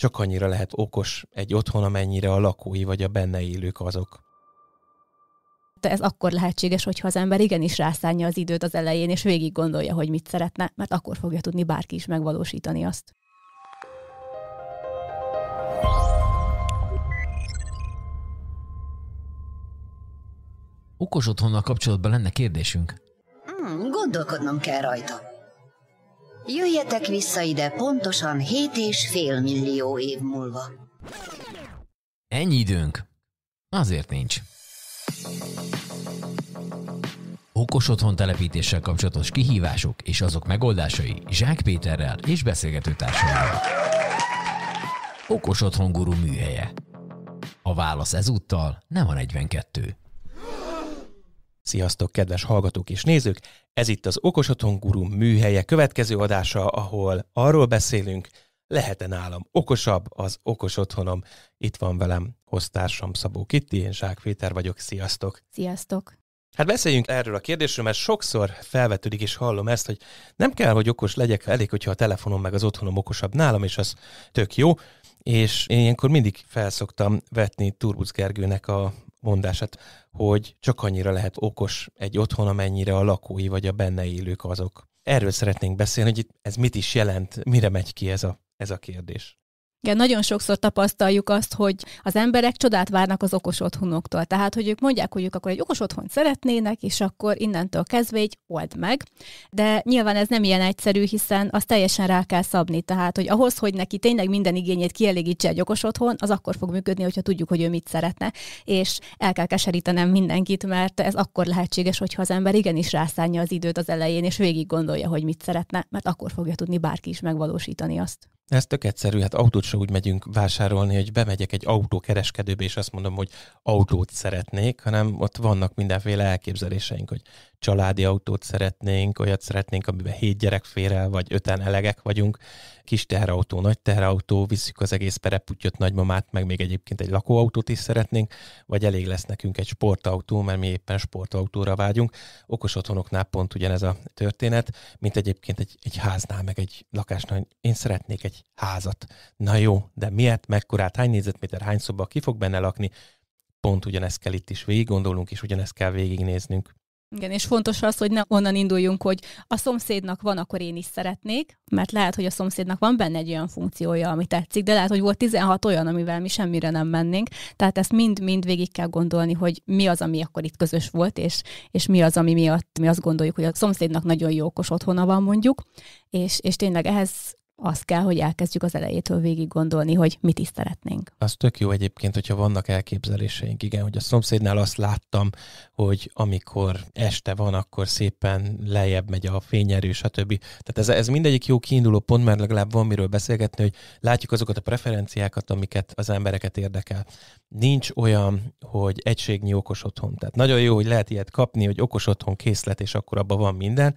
Csak annyira lehet okos egy otthon, amennyire a lakói vagy a benne élők azok. De ez akkor lehetséges, hogyha az ember igenis rászánja az időt az elején, és végig gondolja, hogy mit szeretne, mert akkor fogja tudni bárki is megvalósítani azt. Okos otthonnal kapcsolatban lenne kérdésünk? Hmm, gondolkodnom kell rajta. Jöjjetek vissza ide pontosan 7 és fél millió év múlva. Ennyi időnk? Azért nincs. Okos otthon telepítéssel kapcsolatos kihívások és azok megoldásai Zsák Péterrel és beszélgető társammal. Okos otthon gurú műhelye. A válasz ezúttal nem a 42. Sziasztok, kedves hallgatók és nézők! Ez itt az Okos Otthon Guru műhelye következő adása, ahol arról beszélünk, lehet-e nálam okosabb az okos otthonom. Itt van velem hoztársam Szabó Kitti, én Zsák Péter vagyok. Sziasztok! Sziasztok! Hát beszéljünk erről a kérdésről, mert sokszor felvetődik és hallom ezt, hogy nem kell, hogy okos legyek, elég, hogyha a telefonom meg az otthonom okosabb nálam, és az tök jó. És én ilyenkor mindig felszoktam vetni Turbusz Gergőnek a mondását, hogy csak annyira lehet okos egy otthon, amennyire a lakói vagy a benne élők azok. Erről szeretnénk beszélni, hogy itt ez mit is jelent, mire megy ki ez a, ez a kérdés. Igen, nagyon sokszor tapasztaljuk azt, hogy az emberek csodát várnak az okos otthonoktól. Tehát, hogy ők mondják, hogy ők akkor egy okos otthont szeretnének, és akkor innentől kezdve így old meg. De nyilván ez nem ilyen egyszerű, hiszen azt teljesen rá kell szabni. Tehát, hogy ahhoz, hogy neki tényleg minden igényét kielégítse egy okos otthon, az akkor fog működni, hogyha tudjuk, hogy ő mit szeretne. És el kell keserítenem mindenkit, mert ez akkor lehetséges, hogyha az ember igenis rászánja az időt az elején, és végig gondolja, hogy mit szeretne, mert akkor fogja tudni bárki is megvalósítani azt. Ez tök egyszerű, hát autót se úgy megyünk vásárolni, hogy bemegyek egy autókereskedőbe, és azt mondom, hogy autót szeretnék, hanem ott vannak mindenféle elképzeléseink, hogy családi autót szeretnénk, olyat szeretnénk, amiben hét gyerek fér el, vagy öten elegek vagyunk, kis teherautó, nagy teherautó, visszük az egész pereputyot, nagymamát, meg még egyébként egy lakóautót is szeretnénk, vagy elég lesz nekünk egy sportautó, mert mi éppen sportautóra vágyunk. Okos otthonoknál pont ugyanez a történet, mint egyébként egy, egy háznál, meg egy lakásnál. Én szeretnék egy házat. Na jó, de miért, mekkorát, hány négyzetméter, hány szoba, ki fog benne lakni? Pont ugyanezt kell itt is végig gondolunk, és ugyanezt kell végignéznünk. Igen, és fontos az, hogy ne onnan induljunk, hogy a szomszédnak van, akkor én is szeretnék, mert lehet, hogy a szomszédnak van benne egy olyan funkciója, ami tetszik, de lehet, hogy volt 16 olyan, amivel mi semmire nem mennénk. Tehát ezt mind-mind végig kell gondolni, hogy mi az, ami akkor itt közös volt, és, és mi az, ami miatt mi azt gondoljuk, hogy a szomszédnak nagyon jó okos otthona van mondjuk, és, és tényleg ehhez az kell, hogy elkezdjük az elejétől végig gondolni, hogy mit is szeretnénk. Az tök jó egyébként, hogyha vannak elképzeléseink. Igen, hogy a szomszédnál azt láttam, hogy amikor este van, akkor szépen lejjebb megy a fényerő, stb. Tehát ez, ez mindegyik jó kiinduló pont, mert legalább van miről beszélgetni, hogy látjuk azokat a preferenciákat, amiket az embereket érdekel. Nincs olyan, hogy egységnyi okos otthon. Tehát nagyon jó, hogy lehet ilyet kapni, hogy okos otthon készlet, és akkor abban van minden,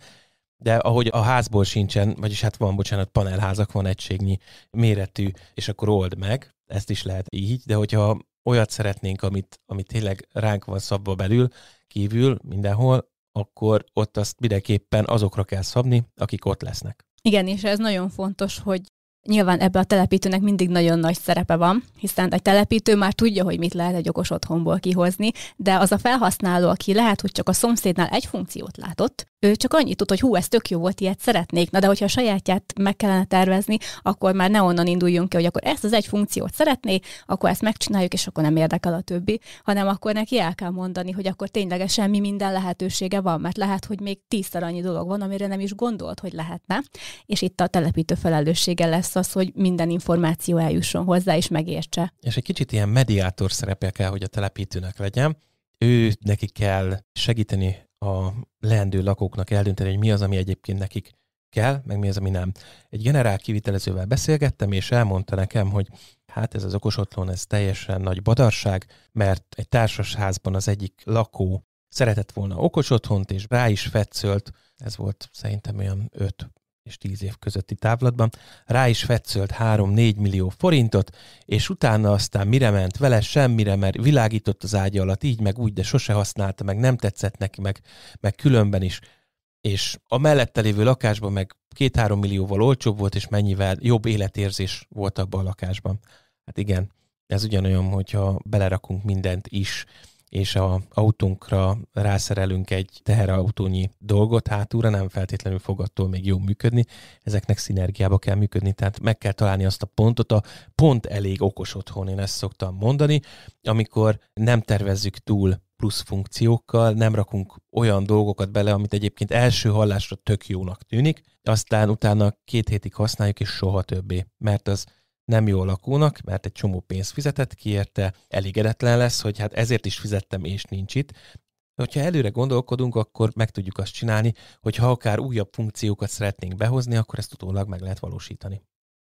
de ahogy a házból sincsen, vagyis hát van, bocsánat, panelházak, van egységnyi méretű, és akkor old meg, ezt is lehet így, de hogyha olyat szeretnénk, amit, amit tényleg ránk van szabva belül, kívül, mindenhol, akkor ott azt mindenképpen azokra kell szabni, akik ott lesznek. Igen, és ez nagyon fontos, hogy Nyilván ebbe a telepítőnek mindig nagyon nagy szerepe van, hiszen egy telepítő már tudja, hogy mit lehet egy okos otthonból kihozni, de az a felhasználó, aki lehet, hogy csak a szomszédnál egy funkciót látott, ő csak annyit tud, hogy hú, ez tök jó volt, ilyet szeretnék. Na de hogyha a sajátját meg kellene tervezni, akkor már ne onnan induljunk ki, hogy akkor ezt az egy funkciót szeretné, akkor ezt megcsináljuk, és akkor nem érdekel a többi, hanem akkor neki el kell mondani, hogy akkor ténylegesen mi minden lehetősége van, mert lehet, hogy még tízszer annyi dolog van, amire nem is gondolt, hogy lehetne, és itt a telepítő felelőssége lesz lesz az, hogy minden információ eljusson hozzá és megértse. És egy kicsit ilyen mediátor szerepe kell, hogy a telepítőnek legyen. Ő neki kell segíteni a leendő lakóknak eldönteni, hogy mi az, ami egyébként nekik kell, meg mi az, ami nem. Egy generál kivitelezővel beszélgettem, és elmondta nekem, hogy hát ez az okos otthon, ez teljesen nagy badarság, mert egy társasházban az egyik lakó szeretett volna okos otthont, és rá is fetszölt. Ez volt szerintem olyan 5 és 10 év közötti távlatban, rá is fetszölt 3-4 millió forintot, és utána aztán mire ment vele, semmire, mert világított az ágya alatt, így meg úgy, de sose használta, meg nem tetszett neki, meg, meg különben is. És a mellette lévő lakásban meg 2-3 millióval olcsóbb volt, és mennyivel jobb életérzés volt abban a lakásban. Hát igen, ez ugyanolyan, hogyha belerakunk mindent is és a autónkra rászerelünk egy teherautónyi dolgot hátúra, nem feltétlenül fog attól még jó működni. Ezeknek szinergiába kell működni, tehát meg kell találni azt a pontot, a pont elég okos otthon, én ezt szoktam mondani, amikor nem tervezzük túl plusz funkciókkal, nem rakunk olyan dolgokat bele, amit egyébként első hallásra tök jónak tűnik, aztán utána két hétig használjuk, és soha többé, mert az nem jó lakónak, mert egy csomó pénzt fizetett ki érte, elégedetlen lesz, hogy hát ezért is fizettem és nincs itt. De hogyha előre gondolkodunk, akkor meg tudjuk azt csinálni, hogy ha akár újabb funkciókat szeretnénk behozni, akkor ezt utólag meg lehet valósítani.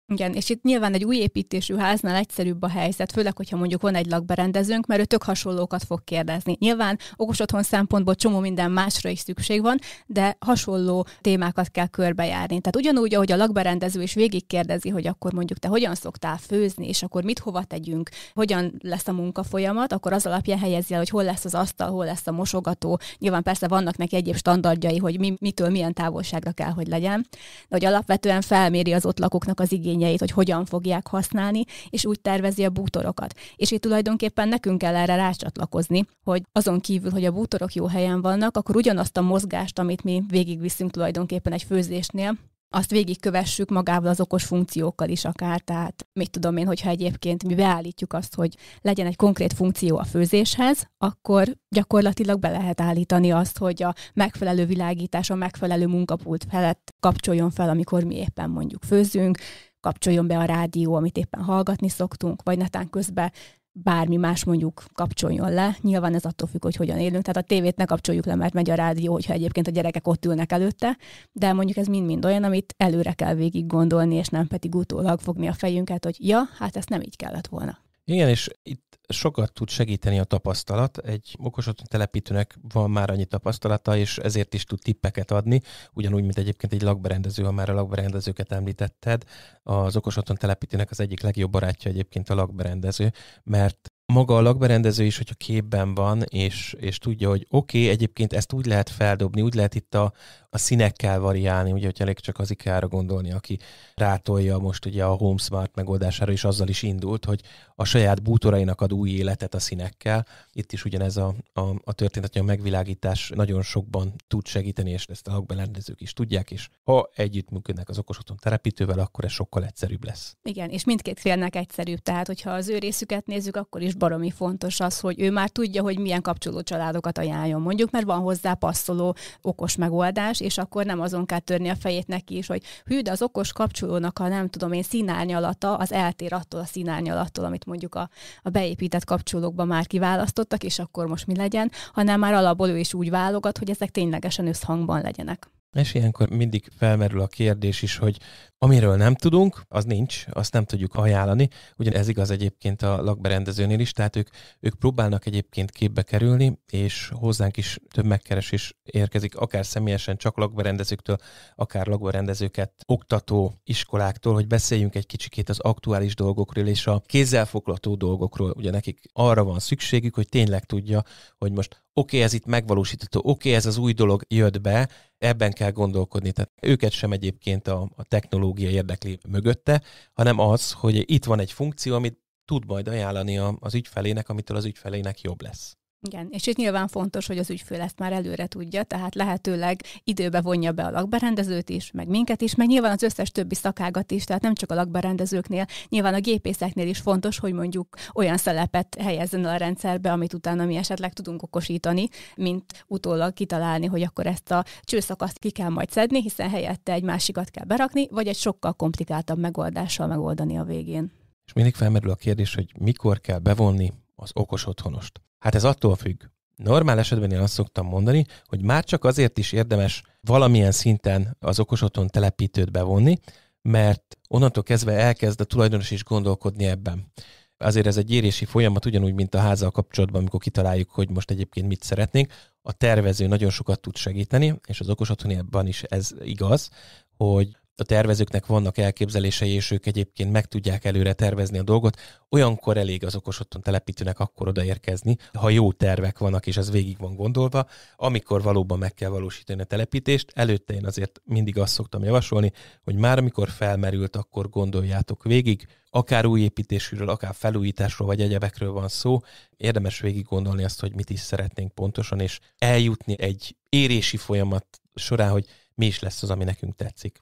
Igen, és itt nyilván egy új építésű háznál egyszerűbb a helyzet, főleg, hogyha mondjuk van egy lakberendezőnk, mert ő tök hasonlókat fog kérdezni. Nyilván okos otthon szempontból csomó minden másra is szükség van, de hasonló témákat kell körbejárni. Tehát ugyanúgy, ahogy a lakberendező is kérdezi, hogy akkor mondjuk te hogyan szoktál főzni, és akkor mit hova tegyünk, hogyan lesz a munka folyamat? akkor az alapján helyezi el, hogy hol lesz az asztal, hol lesz a mosogató. Nyilván persze vannak neki egyéb standardjai, hogy mi, mitől milyen távolságra kell, hogy legyen, de hogy alapvetően felméri az ott lakóknak az igény igényeit, hogy hogyan fogják használni, és úgy tervezi a bútorokat. És itt tulajdonképpen nekünk kell erre rácsatlakozni, hogy azon kívül, hogy a bútorok jó helyen vannak, akkor ugyanazt a mozgást, amit mi végigviszünk tulajdonképpen egy főzésnél, azt végigkövessük magával az okos funkciókkal is akár, tehát mit tudom én, hogyha egyébként mi beállítjuk azt, hogy legyen egy konkrét funkció a főzéshez, akkor gyakorlatilag be lehet állítani azt, hogy a megfelelő világítás a megfelelő munkapult felett kapcsoljon fel, amikor mi éppen mondjuk főzünk, kapcsoljon be a rádió, amit éppen hallgatni szoktunk, vagy netán közben bármi más mondjuk kapcsoljon le. Nyilván ez attól függ, hogy hogyan élünk. Tehát a tévét ne kapcsoljuk le, mert megy a rádió, hogyha egyébként a gyerekek ott ülnek előtte, de mondjuk ez mind-mind olyan, amit előre kell végig gondolni, és nem pedig utólag fogni a fejünket, hogy ja, hát ezt nem így kellett volna. Igen, és itt sokat tud segíteni a tapasztalat. Egy okos telepítőnek van már annyi tapasztalata, és ezért is tud tippeket adni, ugyanúgy, mint egyébként egy lakberendező, ha már a lakberendezőket említetted. Az okos telepítőnek az egyik legjobb barátja egyébként a lakberendező, mert maga a lakberendező is, hogyha képben van, és, és tudja, hogy oké, okay, egyébként ezt úgy lehet feldobni, úgy lehet itt a, a színekkel variálni, ugye, hogy elég csak az IKEA-ra gondolni, aki rátolja most ugye a Home Smart megoldására, és azzal is indult, hogy a saját bútorainak ad új életet a színekkel. Itt is ugyanez a, a, a történet, hogy a megvilágítás nagyon sokban tud segíteni, és ezt a lakberendezők is tudják, és ha együttműködnek az okos otthon terepítővel, akkor ez sokkal egyszerűbb lesz. Igen, és mindkét félnek egyszerűbb, tehát hogyha az ő részüket nézzük, akkor is baromi fontos az, hogy ő már tudja, hogy milyen kapcsoló családokat ajánljon, mondjuk, mert van hozzá passzoló okos megoldás, és akkor nem azon kell törni a fejét neki is, hogy hű, de az okos kapcsolónak a nem tudom én színárnyalata, az eltér attól a színárnyalattól, amit mondjuk a, a beépített kapcsolókban már kiválasztottak, és akkor most mi legyen, hanem már alapból ő is úgy válogat, hogy ezek ténylegesen összhangban legyenek. És ilyenkor mindig felmerül a kérdés is, hogy amiről nem tudunk, az nincs, azt nem tudjuk ajánlani. Ugyan ez igaz egyébként a lakberendezőnél is, tehát ők, ők próbálnak egyébként képbe kerülni, és hozzánk is több megkeresés érkezik, akár személyesen csak lakberendezőktől, akár lakberendezőket oktató iskoláktól, hogy beszéljünk egy kicsikét az aktuális dolgokról és a kézzelfoglató dolgokról. Ugye nekik arra van szükségük, hogy tényleg tudja, hogy most oké, okay, ez itt megvalósítható, oké, okay, ez az új dolog jött be, ebben kell gondolkodni. Tehát őket sem egyébként a, a technológia érdekli mögötte, hanem az, hogy itt van egy funkció, amit tud majd ajánlani az ügyfelének, amitől az ügyfelének jobb lesz. Igen, és itt nyilván fontos, hogy az ügyfél ezt már előre tudja, tehát lehetőleg időbe vonja be a lakberendezőt is, meg minket is, meg nyilván az összes többi szakágat is, tehát nem csak a lakberendezőknél, nyilván a gépészeknél is fontos, hogy mondjuk olyan szelepet helyezzen a rendszerbe, amit utána mi esetleg tudunk okosítani, mint utólag kitalálni, hogy akkor ezt a csőszakaszt ki kell majd szedni, hiszen helyette egy másikat kell berakni, vagy egy sokkal komplikáltabb megoldással megoldani a végén. És mindig felmerül a kérdés, hogy mikor kell bevonni az okos otthonost. Hát ez attól függ. Normál esetben én azt szoktam mondani, hogy már csak azért is érdemes valamilyen szinten az okos otthon telepítőt bevonni, mert onnantól kezdve elkezd a tulajdonos is gondolkodni ebben. Azért ez egy érési folyamat, ugyanúgy, mint a házzal kapcsolatban, amikor kitaláljuk, hogy most egyébként mit szeretnénk. A tervező nagyon sokat tud segíteni, és az okos otthon ebben is ez igaz, hogy a tervezőknek vannak elképzelései, és ők egyébként meg tudják előre tervezni a dolgot, olyankor elég az okos otthon telepítőnek akkor odaérkezni, ha jó tervek vannak, és az végig van gondolva, amikor valóban meg kell valósítani a telepítést. Előtte én azért mindig azt szoktam javasolni, hogy már amikor felmerült, akkor gondoljátok végig, akár új építésről, akár felújításról, vagy egyebekről van szó, érdemes végig gondolni azt, hogy mit is szeretnénk pontosan, és eljutni egy érési folyamat során, hogy mi is lesz az, ami nekünk tetszik.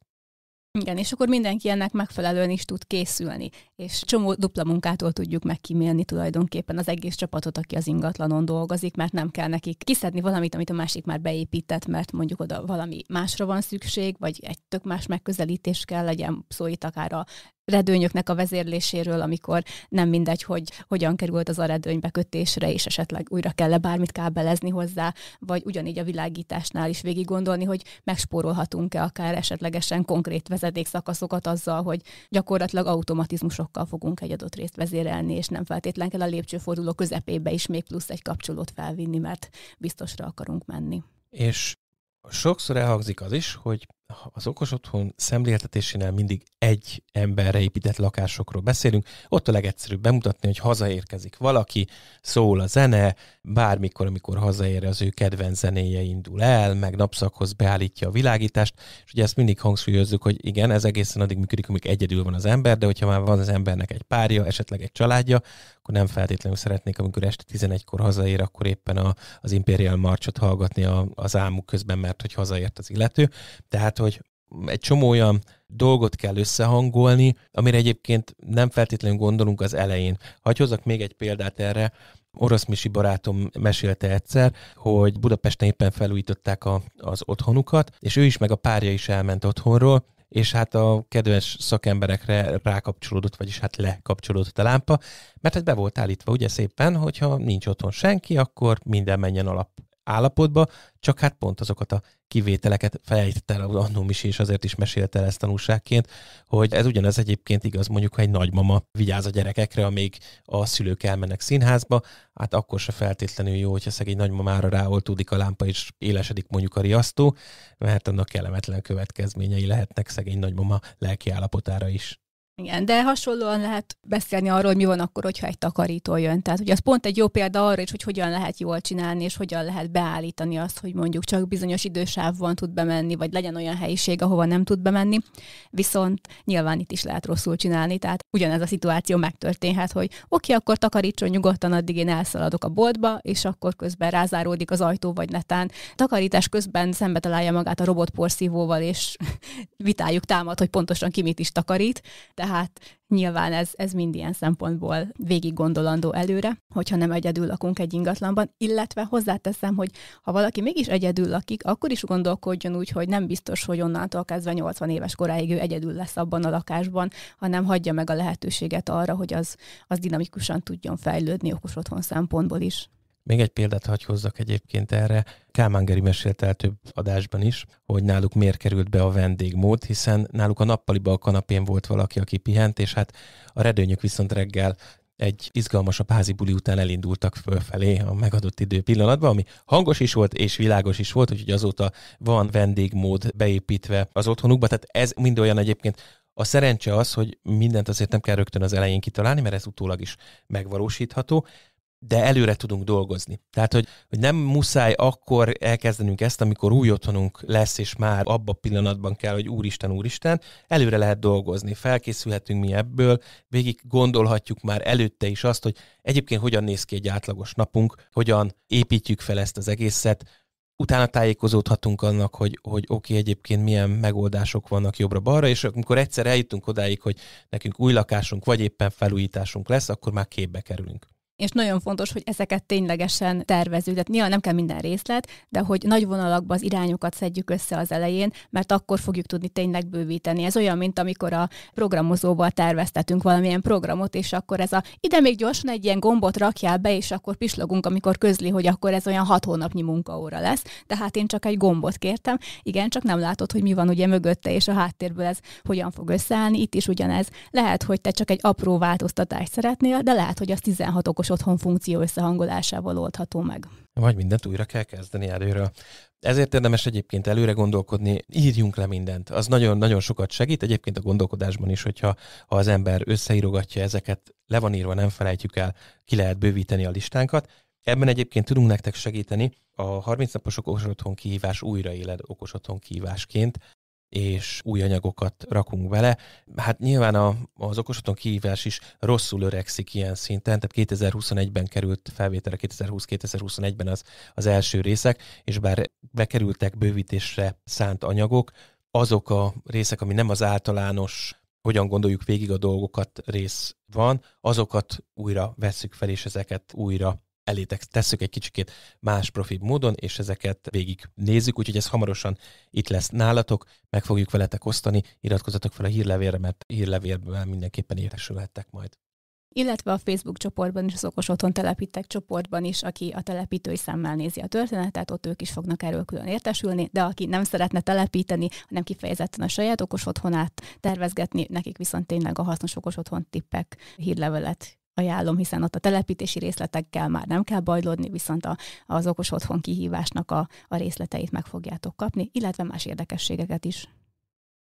Igen, és akkor mindenki ennek megfelelően is tud készülni, és csomó dupla munkától tudjuk megkímélni tulajdonképpen az egész csapatot, aki az ingatlanon dolgozik, mert nem kell nekik kiszedni valamit, amit a másik már beépített, mert mondjuk oda valami másra van szükség, vagy egy tök más megközelítés kell legyen, szó akár a redőnyöknek a vezérléséről, amikor nem mindegy, hogy hogyan került az a redőny bekötésre, és esetleg újra kell-e bármit kábelezni hozzá, vagy ugyanígy a világításnál is végig gondolni, hogy megspórolhatunk-e akár esetlegesen konkrét vezetékszakaszokat azzal, hogy gyakorlatilag automatizmusokkal fogunk egy adott részt vezérelni, és nem feltétlen kell a lépcsőforduló közepébe is még plusz egy kapcsolót felvinni, mert biztosra akarunk menni. És sokszor elhangzik az is, hogy az okos otthon szemléltetésénél mindig egy emberre épített lakásokról beszélünk. Ott a legegyszerűbb bemutatni, hogy hazaérkezik valaki, szól a zene, bármikor, amikor hazaér, az ő kedvenc zenéje indul el, meg napszakhoz beállítja a világítást, és ugye ezt mindig hangsúlyozzuk, hogy igen, ez egészen addig működik, amíg egyedül van az ember, de hogyha már van az embernek egy párja, esetleg egy családja, akkor nem feltétlenül szeretnék, amikor este 11-kor hazaér, akkor éppen a, az Imperial Marchot hallgatni a, az álmuk közben, mert hogy hazaért az illető. Tehát, hogy egy csomó olyan dolgot kell összehangolni, amire egyébként nem feltétlenül gondolunk az elején. Hagy hozzak még egy példát erre. Orosz Misi barátom mesélte egyszer, hogy Budapesten éppen felújították a, az otthonukat, és ő is meg a párja is elment otthonról, és hát a kedves szakemberekre rákapcsolódott, vagyis hát lekapcsolódott a lámpa, mert hát be volt állítva ugye szépen, hogyha nincs otthon senki, akkor minden menjen alap állapotba, csak hát pont azokat a kivételeket felejtett el annó is, és azért is mesélte el ezt tanulságként, hogy ez ugyanez egyébként igaz, mondjuk, ha egy nagymama vigyáz a gyerekekre, amíg a szülők elmennek színházba, hát akkor se feltétlenül jó, hogyha szegény nagymamára ráoltódik a lámpa, és élesedik mondjuk a riasztó, mert annak kellemetlen következményei lehetnek szegény nagymama állapotára is. Igen, de hasonlóan lehet beszélni arról, hogy mi van akkor, hogyha egy takarító jön. Tehát ugye az pont egy jó példa arra is, hogy hogyan lehet jól csinálni, és hogyan lehet beállítani azt, hogy mondjuk csak bizonyos idősávban tud bemenni, vagy legyen olyan helyiség, ahova nem tud bemenni. Viszont nyilván itt is lehet rosszul csinálni, tehát ugyanez a szituáció megtörténhet, hogy oké, akkor takarítson nyugodtan, addig én elszaladok a boltba, és akkor közben rázáródik az ajtó, vagy netán. Takarítás közben szembe találja magát a robotporszívóval, és vitájuk támad, hogy pontosan ki mit is takarít. Tehát tehát nyilván ez, ez mind ilyen szempontból végig gondolandó előre, hogyha nem egyedül lakunk egy ingatlanban, illetve hozzáteszem, hogy ha valaki mégis egyedül lakik, akkor is gondolkodjon úgy, hogy nem biztos, hogy onnantól kezdve 80 éves koráig ő egyedül lesz abban a lakásban, hanem hagyja meg a lehetőséget arra, hogy az, az dinamikusan tudjon fejlődni okos otthon szempontból is. Még egy példát hagy hozzak egyébként erre. Kálmán Geri mesélte el több adásban is, hogy náluk miért került be a vendégmód, hiszen náluk a nappaliba a kanapén volt valaki, aki pihent, és hát a redőnyök viszont reggel egy izgalmasabb házi buli után elindultak fölfelé a megadott idő pillanatban, ami hangos is volt és világos is volt, úgyhogy azóta van vendégmód beépítve az otthonukba, tehát ez mind olyan egyébként, a szerencse az, hogy mindent azért nem kell rögtön az elején kitalálni, mert ez utólag is megvalósítható, de előre tudunk dolgozni. Tehát, hogy, hogy nem muszáj akkor elkezdenünk ezt, amikor új otthonunk lesz, és már abba a pillanatban kell, hogy úristen, úristen, előre lehet dolgozni, felkészülhetünk mi ebből, végig gondolhatjuk már előtte is azt, hogy egyébként hogyan néz ki egy átlagos napunk, hogyan építjük fel ezt az egészet, utána tájékozódhatunk annak, hogy, hogy oké, okay, egyébként milyen megoldások vannak jobbra-balra, és amikor egyszer eljutunk odáig, hogy nekünk új lakásunk, vagy éppen felújításunk lesz, akkor már képbe kerülünk és nagyon fontos, hogy ezeket ténylegesen tervezünk. Tehát nyilván nem kell minden részlet, de hogy nagy vonalakban az irányokat szedjük össze az elején, mert akkor fogjuk tudni tényleg bővíteni. Ez olyan, mint amikor a programozóval terveztetünk valamilyen programot, és akkor ez a ide még gyorsan egy ilyen gombot rakjál be, és akkor pislogunk, amikor közli, hogy akkor ez olyan hat hónapnyi munkaóra lesz. De hát én csak egy gombot kértem, igen, csak nem látod, hogy mi van ugye mögötte, és a háttérből ez hogyan fog összeállni. Itt is ugyanez. Lehet, hogy te csak egy apró változtatást szeretnél, de lehet, hogy az 16 okos otthon funkció összehangolásával oldható meg. Vagy mindent újra kell kezdeni előről. Ezért érdemes egyébként előre gondolkodni, írjunk le mindent. Az nagyon-nagyon sokat segít egyébként a gondolkodásban is, hogyha ha az ember összeírogatja ezeket, le van írva, nem felejtjük el, ki lehet bővíteni a listánkat. Ebben egyébként tudunk nektek segíteni a 30 napos okos otthon kihívás újraéled okos otthon kihívásként és új anyagokat rakunk bele. Hát nyilván a, az okosoton kihívás is rosszul öregszik ilyen szinten, tehát 2021-ben került felvételre, 2020-2021-ben az, az első részek, és bár bekerültek bővítésre szánt anyagok, azok a részek, ami nem az általános hogyan gondoljuk végig a dolgokat rész van, azokat újra vesszük fel, és ezeket újra elétek tesszük egy kicsikét más profi módon, és ezeket végig nézzük, úgyhogy ez hamarosan itt lesz nálatok, meg fogjuk veletek osztani, iratkozzatok fel a hírlevélre, mert hírlevélben mindenképpen értesülhettek majd illetve a Facebook csoportban is, az Okos Otthon Telepítek csoportban is, aki a telepítői szemmel nézi a történetet, ott ők is fognak erről külön értesülni, de aki nem szeretne telepíteni, hanem kifejezetten a saját okos otthonát tervezgetni, nekik viszont tényleg a hasznos okos otthon tippek hírlevelet ajánlom, hiszen ott a telepítési részletekkel már nem kell bajlódni, viszont a, az okos otthon kihívásnak a, a részleteit meg fogjátok kapni, illetve más érdekességeket is.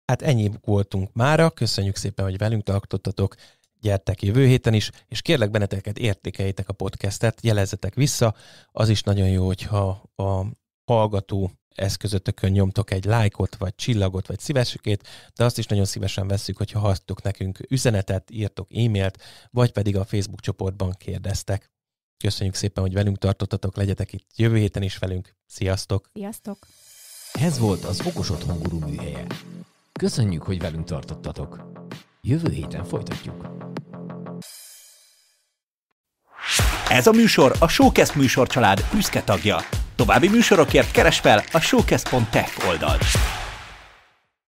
Hát ennyi voltunk mára, köszönjük szépen, hogy velünk tartottatok, gyertek jövő héten is, és kérlek benneteket értékeljétek a podcastet, jelezzetek vissza, az is nagyon jó, hogyha a hallgató eszközötökön nyomtok egy lájkot, vagy csillagot, vagy szívesükét, de azt is nagyon szívesen vesszük, hogyha hasztok nekünk üzenetet, írtok e-mailt, vagy pedig a Facebook csoportban kérdeztek. Köszönjük szépen, hogy velünk tartottatok, legyetek itt jövő héten is velünk. Sziasztok! Sziasztok! Ez volt az Okos Otthon Guru műhelye. Köszönjük, hogy velünk tartottatok. Jövő héten folytatjuk. Ez a műsor a Showcast műsorcsalád büszke tagja. További műsorokért keresd fel a showcast.tech oldalt.